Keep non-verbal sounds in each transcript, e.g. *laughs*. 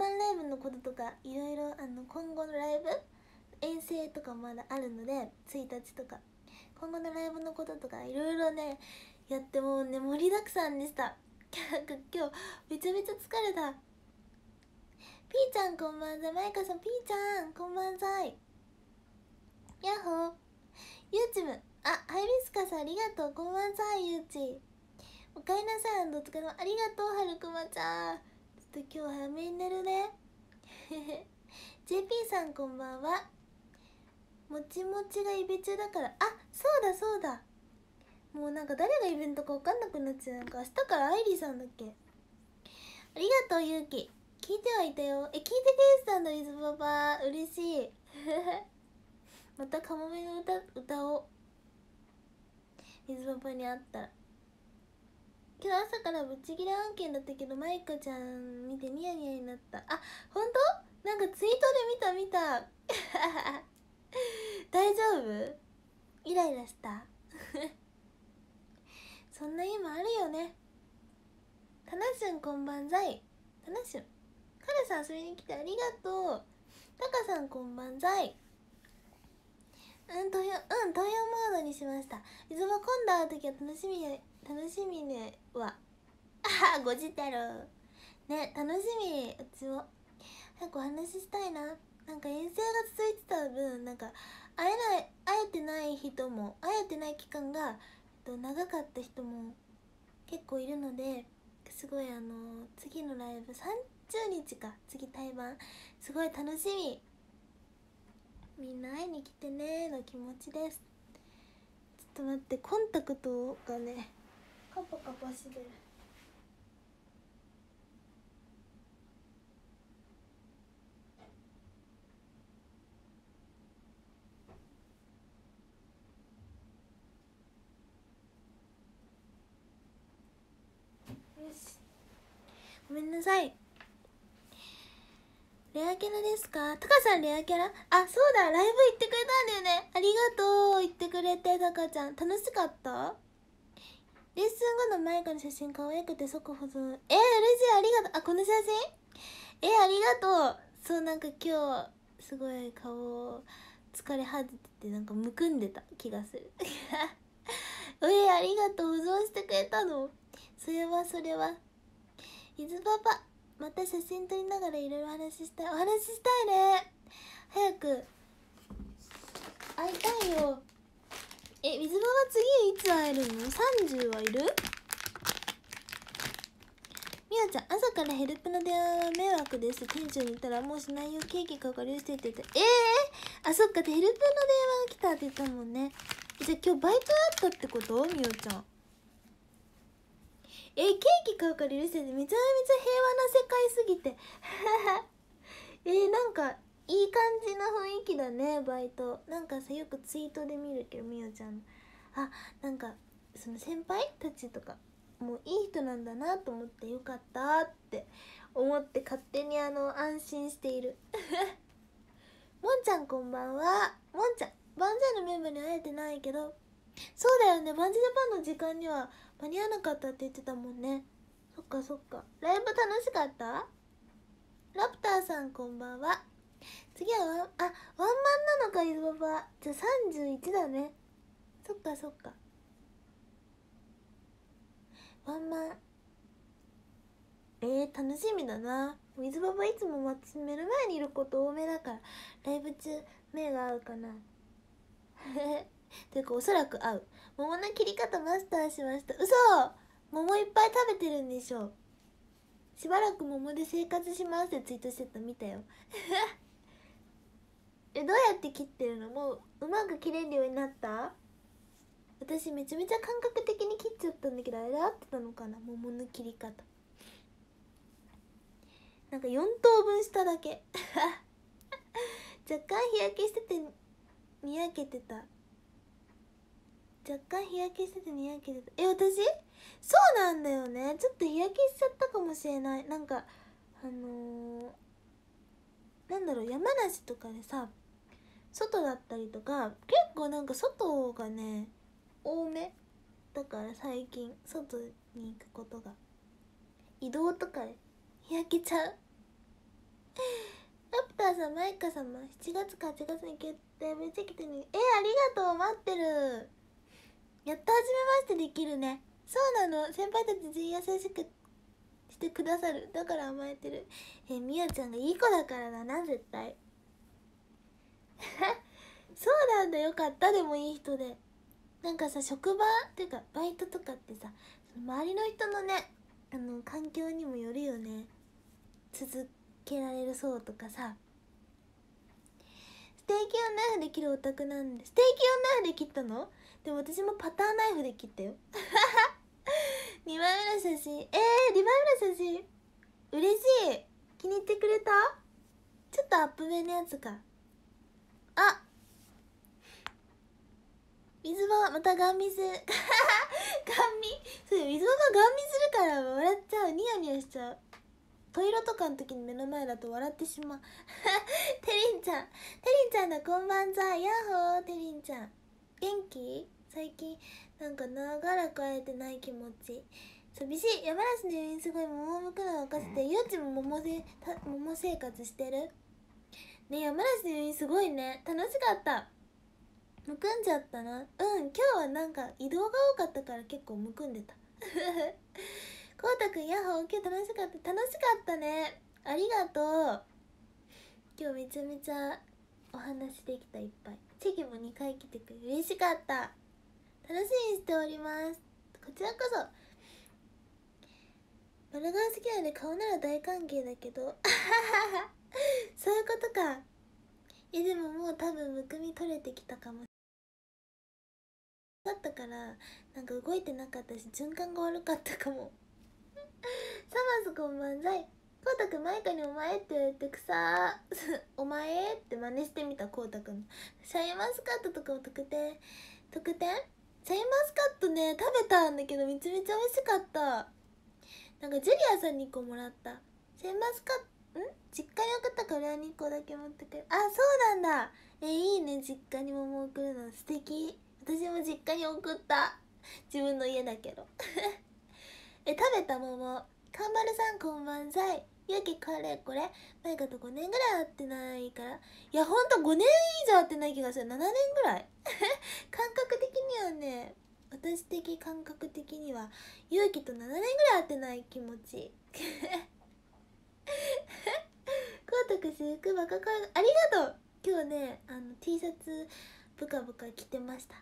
版ライブのこととかいろいろあの今後のライブ遠征とかまだあるので1日とか今後のライブのこととかいろいろねやってもうね盛りだくさんでしたなんか今日めちゃめちゃ疲れたピーちゃんこんばんざマイカさんピーちゃんこんばんざいヤッホーゆうちむあハイビスカさんありがとうこんばんざいゆうちおかえりなさいお疲れ様ありがとうはるくまちゃんっと今日早めに寝るね JP *laughs* さんこんばんはもちもちがイベ中だからあそうだそうだもうなんか誰がイベントか分かんなくなっちゃうか明日からアイリーさんだっけありがとうゆうき聞いてはいたよえ聞いてくれてたんだ水パパ嬉しい *laughs* またカモメの歌歌おう水パパに会ったら今日朝からぶっちぎれ案件だったけどマイカちゃん見てニヤニヤになったあ本当なんかツイートで見た見た *laughs* 大丈夫イライラした *laughs* そんな日もあるよねたなしゅんこんばんざいたなしゅんかルさん遊びに来てありがとうたかさんこんばんざいうん、投票、うん、投票モードにしました。いつも今度会う時は楽しみに楽しみねはあごじろうね楽しみうちも早くお話ししたいななんか遠征が続いてた分なんか会えない会えてない人も会えてない期間が、えっと、長かった人も結構いるのですごいあの次のライブ30日か次対バンすごい楽しみみんな会いに来てねの気持ちですちょっと待ってコンタクトがねカパカパしてるごめんなさいレアキャラですかタカさんレアキャラあそうだライブ行ってくれたんだよねありがとう行ってくれてタカちゃん楽しかったレッスン後のマイクの写真可愛くて即保存えー、嬉しいありがとうあこの写真えー、ありがとうそうなんか今日すごい顔疲れ果ててなんかむくんでた気がする *laughs* えー、ありがとう保存してくれたのそれはそれは伊豆パパまた写真撮りながらいろいろ話したいお話ししたいね早く会いたいよえ水場は次いつ会えるの ?30 はいるみやちゃん朝からヘルプの電話は迷惑です店長に言ったらもうしないよケーキかかりしてって言ってええー、あそっかヘルプの電話が来たって言ったもんねじゃあ今日バイトあったってことみおちゃんえケーキ買うから許せてめちゃめちゃ平和な世界すぎて *laughs* えー、なんかいい感じの雰囲気だねバイトなんかさよくツイートで見るけどみおちゃんあなんかその先輩たちとかもういい人なんだなと思ってよかったって思って勝手にあの安心している *laughs* もんちゃんこんばんはもんちゃんバンジャのメンバーに会えてないけどそうだよねバンジージャパンの時間には間に合わなかったって言ってたもんねそっかそっかライブ楽しかったラプターさんこんばんは次はワンあワンマンなのかゆずパパじゃあ31だねそっかそっかワンマンえー、楽しみだな水パパいつも目の前にいること多めだからライブ中目が合うかなというかおそらく合う桃の切り方マスターしました嘘桃いっぱい食べてるんでしょしばらく桃で生活しますってツイートしてた見たよ *laughs* えどうやって切ってるのもううまく切れるようになった私めちゃめちゃ感覚的に切っちゃったんだけどあれで合ってたのかな桃の切り方なんか4等分しただけ *laughs* 若干日焼けしててにやけてた若干日焼けしててにやけてたえ私そうなんだよねちょっと日焼けしちゃったかもしれないなんかあのー、なんだろう山梨とかでさ外だったりとか結構なんか外がね多めだから最近外に行くことが移動とかで日焼けちゃうラプターさんマイカ様7月か8月に決定めっちゃ来てねえありがとう待ってるやっと初めましてできるねそうなの先輩たち全員優しくしてくださるだから甘えてるえみやちゃんがいい子だからだな絶対んでよかったでもいい人でなんかさ職場っていうかバイトとかってさ周りの人のねあの環境にもよるよね続けられるそうとかさステーキをナイフで切るオタクなんでステーキをナイフで切ったのでも私もパターナイフで切ったよ2枚目の写真えー、2枚目の写真嬉しい気に入ってくれたちょっとアップめのやつかあ水場またガン見す *laughs* ガン見そう水場がガン見するから笑っちゃうニヤニヤしちゃうトイロとかの時に目の前だと笑ってしまう *laughs* テリンちゃんテリンちゃんのこんばんざヤッホーテリンちゃん元気最近なんか長らく会えてない気持ち寂しい山梨の余韻すごい桃をむくのを任せてゆうちも桃せた桃生活してるね山梨の余韻すごいね楽しかったむくんじゃったなうん今日はなんか移動が多かったから結構むくんでた *laughs* こうたくんヤッホー今日楽しかった楽しかったねありがとう今日めちゃめちゃお話できたいっぱいチェキも2回来てくれ嬉しかった楽しみにしておりますこちらこそバラが好きなので顔なら大歓迎だけど *laughs* そういうことかいやでももう多分むくみ取れてきたかもだったからなんか動いてなかったし循環が悪かったかもサマスこんばんコウタうくんマイカに「お前」って言ってくさ *laughs* お前」って真似してみたコウタくんシャインマスカットとかも特典特典シャインマスカットね食べたんだけどめちゃめちゃ美味しかったなんかジュリアさんに1個もらったシャインマスカットん実家に送ったから俺は2個だけ持ってくるあそうなんだえいいね実家に桃送るの素敵私も実家に送った自分の家だけど *laughs* え食べた桃かんばるさんこんばんざいゆきレれこれ前かと5年ぐらい会ってないからいやほんと5年以上会ってない気がする7年ぐらい *laughs* 感覚的にはね私的感覚的には勇気と7年ぐらい会ってない気持ち *laughs* 光徳私くバカかありがとう今日ねあの T シャツブカブカ着てました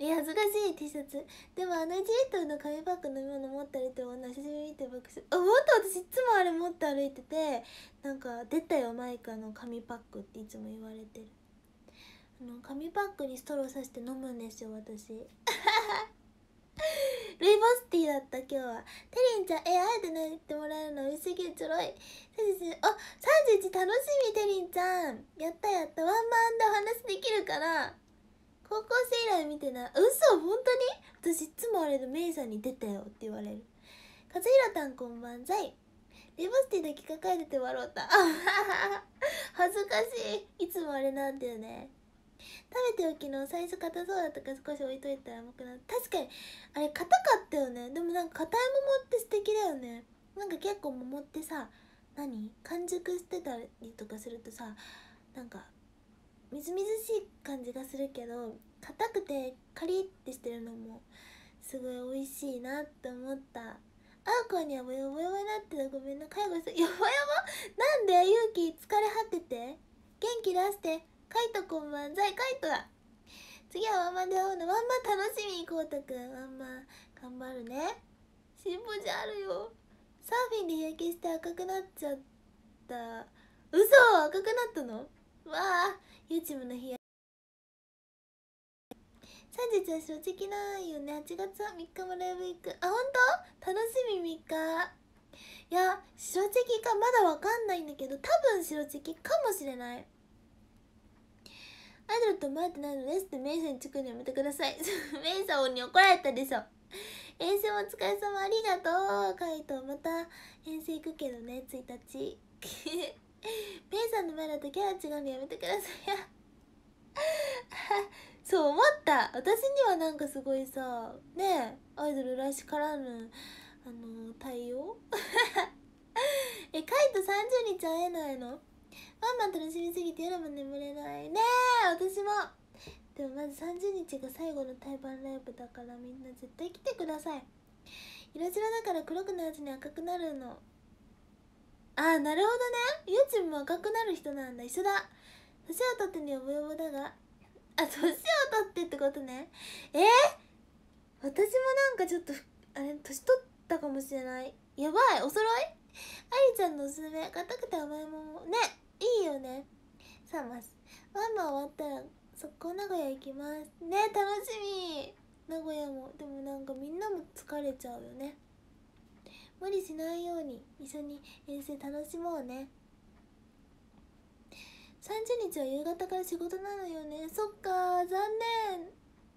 え恥ずかしい T シャツでもあのジートの紙パック飲み物持ってるって女久しぶりて僕あもっと私いつもあれ持って歩いててなんか「出たよマイカの紙パック」っていつも言われてるあの紙パックにストローさして飲むんですよ私ル *laughs* イボスティーだった今日はテリンちゃんえ会えてないってもらえるの味しいけどちょろいあ三31楽しみテリンちゃんやったやったワンマンでお話できるから高校生以来見てない嘘本当に私いつもあれでメイさんに出たよって言われる和弘たんこんばんざいレバスティだけ抱えてて笑うた *laughs* 恥ずかしいいつもあれなんだよね食べておきの最初硬そうだとか少し置いといたら甘くなる確かにあれ硬かったよねでもなんか硬い桃って素敵だよねなんか結構桃ってさ何完熟してたりとかするとさなんかみずみずしい感じがするけど硬くてカリッてしてるのもすごい美味しいなって思ったあーこにはもやよやよになってたごめんな介護してやばやばなんで勇気疲れ果てて元気出してカイトこんばんいカイトだ次はワンマンで会うのワンマン楽しみにこうたくんワンマン頑張るね尻尾じゃあるよサーフィンで日焼けして赤くなっちゃった嘘赤くなったのわあ YouTube の日焼け3日は正直ないよね8月は3日もライブ行くあ本当楽しみ3日いや白チキかまだわかんないんだけど多分白チキかもしれないアイドルと思ってないのですってメイさんに作くのやめてください *laughs* メイさんに怒られたでしょ遠征お疲れ様ありがとうカイトまた遠征行くけどね1日 *laughs* メイさんの前だとキャラ違うのやめてください *laughs* そう思った私にはなんかすごいさねえアイドルらしからぬあの対応 *laughs* えカイト30日会えないのワンマン楽しみすぎて夜も眠れないねえ私もでもまず30日が最後の対バンライブだからみんな絶対来てください色白だから黒くなるうちに赤くなるのああなるほどねゆうちんも赤くなる人なんだ一緒だ年を取ってにヨぼよぼだがあ年を取ってってことねえー、私もなんかちょっとあれ年取ったかもしれないやばいおろいありちゃんのおすすめ硬くて甘いももねいいよねさあマスワンマン終わったら速攻名古屋行きますね楽しみ名古屋もでもなんかみんなも疲れちゃうよね無理しないように一緒に遠征楽しもうね30日は夕方から仕事なのよねそっか残念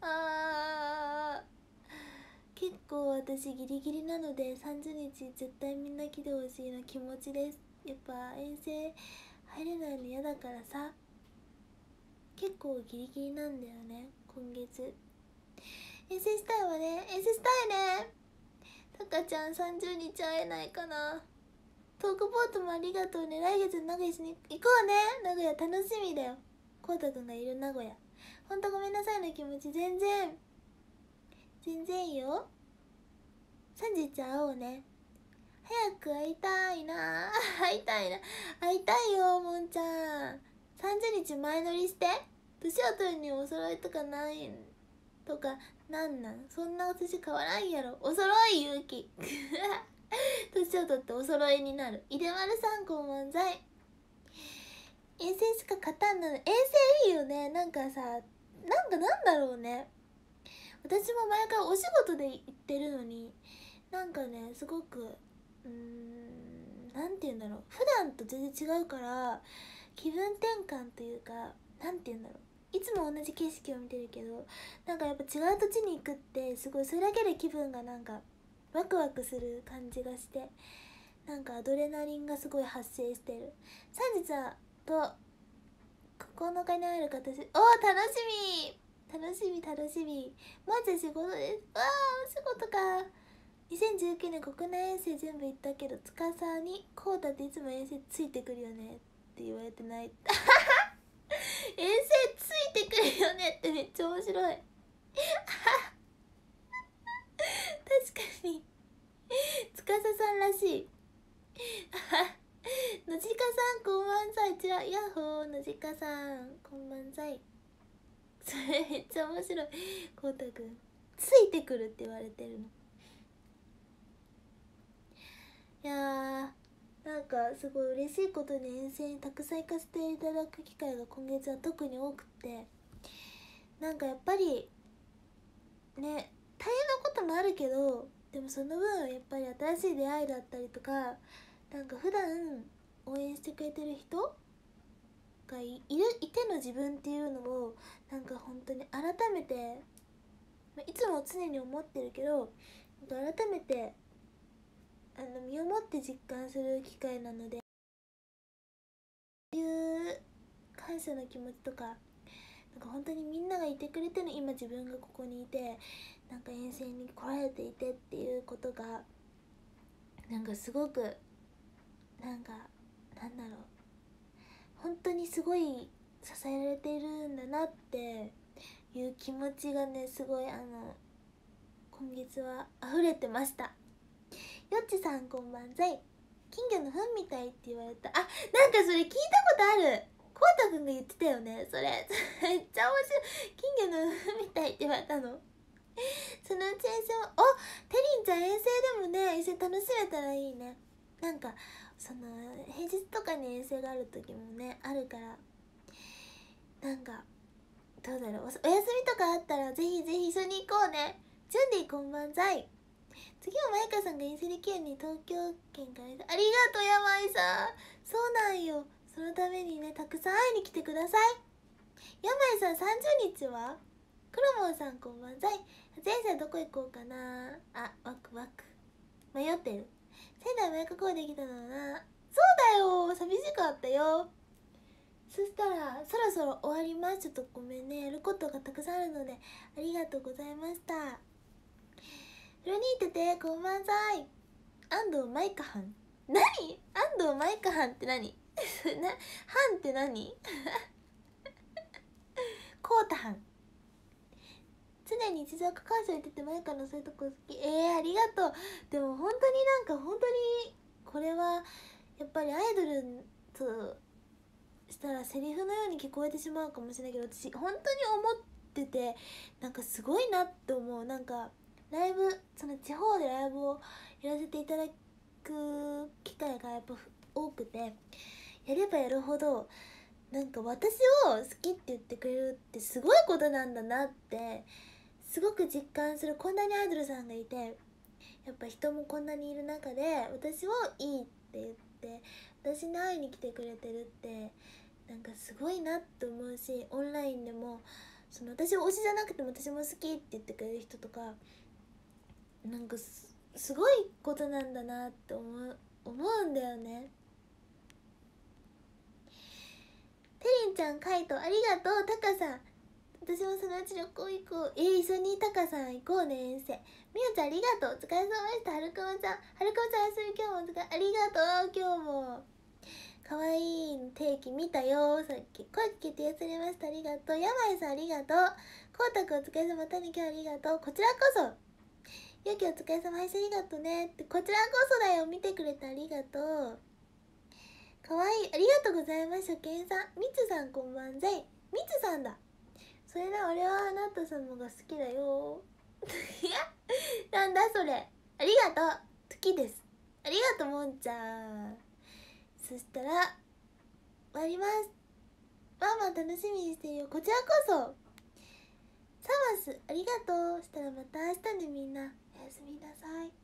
あー結構私ギリギリなので30日絶対みんな来てほしいな気持ちですやっぱ遠征入れないの嫌だからさ結構ギリギリなんだよね今月遠征したいわね遠征したいねたかちゃん30日会えないかなトークポートもありがとうね来月名古屋緒に行こうね名古屋楽しみだよこうたくんがいる名古屋ほんとごめんなさいの気持ち全然全然よ3時ち会おうね早く会いたいな *laughs* 会いたいな会いたいよもんちゃん30日前乗りして年を取るにお揃いとかないんとかなんなんそんな私変わらんやろお揃い勇気 *laughs* *laughs* 年を取ってお揃いになる井手丸三号漫才衛星しか勝たんの衛星いいよねなんかさなんかなんだろうね私も前からお仕事で行ってるのになんかねすごくうーん何て言うんだろう普段と全然違うから気分転換というか何て言うんだろういつも同じ景色を見てるけどなんかやっぱ違う土地に行くってすごいそれだけで気分がなんかワクワクする感じがしてなんかアドレナリンがすごい発生してる3日はと9日に会える形おー楽しみ楽しみ楽しみまず仕事ですわあお仕事か2019年国内遠征全部行ったけど司に「こうたっていつも遠征ついてくるよね」って言われてない *laughs* 遠征ついてくるよねってめっちゃ面白い確かに司さんらしいのじかさんこんばんざいちらヤッホーのじかさんこんばんざいそれめっちゃ面白いこうたくんついてくるって言われてるのいやーなんかすごい嬉しいことに遠征にたくさん行かせていただく機会が今月は特に多くてなんかやっぱりね大変なこともあるけどでもその分やっぱり新しい出会いだったりとかなんか普段応援してくれてる人がいるいての自分っていうのもなんか本当に改めていつも常に思ってるけど改めてあの身をもって実感する機会なのでいう感謝の気持ちとかなんか本当にみんながいてくれての今自分がここにいてなんか遠征に来られていてっていうことがなんかすごくなんかなんだろう本当にすごい支えられているんだなっていう気持ちがねすごいあの今月は溢れてましたよっちさんこんばんざい金魚の糞みたいって言われたあなんかそれ聞いたことあるこうたくんが言ってたよねそれ *laughs* めっちゃ面白い金魚の糞みたいって言われたの *laughs* そのうち衛星はおテリンちゃん遠征でもね一緒に楽しめたらいいねなんかその平日とかに遠征がある時もねあるからなんかどうだろうお休みとかあったらぜひぜひ一緒に行こうねジュンディこんばんざい次はマイカさんがインセリ県に東京県からありがとう山井さんそうなんよそのためにねたくさん会いに来てください山井さん30日はくろもんさんこんばんざい前世どこ行こうかなあワクワク迷ってる仙台もこ校できたのなそうだよ寂しかったよそしたらそろそろ終わりますちょっとごめんねやることがたくさんあるのでありがとうございましたルニーテテこんばんざい安藤マイカはん何安藤マイカはんって何 *laughs* なはんって何コータはん常に一度感間言っててかのそういうとこ好きえー、ありがとうでも本当になんか本当にこれはやっぱりアイドルとしたらセリフのように聞こえてしまうかもしれないけど私本当に思っててなんかすごいなって思うなんかライブその地方でライブをやらせていただく機会がやっぱ多くてやればやるほどなんか私を好きって言ってくれるってすごいことなんだなってすごく実感するこんなにアイドルさんがいてやっぱ人もこんなにいる中で私をいいって言って私に会いに来てくれてるってなんかすごいなって思うしオンラインでもその私推しじゃなくても私も好きって言ってくれる人とかなんかすごいことなんだなって思う思うんだよね。てりんちゃん、カイト、ありがとう、タカさん。私もそのうち旅行行こうえー、一緒にたかさん行こうね遠征みおちゃんありがとうお疲れ様でしたはるくまちゃんはるくまちゃん休み今日もお疲れありがとう今日もかわいい定期見たよさっき声聞けてやつれましたありがとうやまいさんありがとうこうたくんお疲れ様たにきょありがとうこちらこそゆきお疲れ様配信ありがとうねってこちらこそだよ見てくれてありがとうかわいいありがとうございましたけんさんみつさんこんばんぜいみつさんだそれな俺はあなた様が好きだよいやなんだそれありがとう好きですありがとうもんちゃんそしたら終わりますワンマン楽しみにしてるよこちらこそサマスありがとうしたらまた明日ねみんなおやすみなさい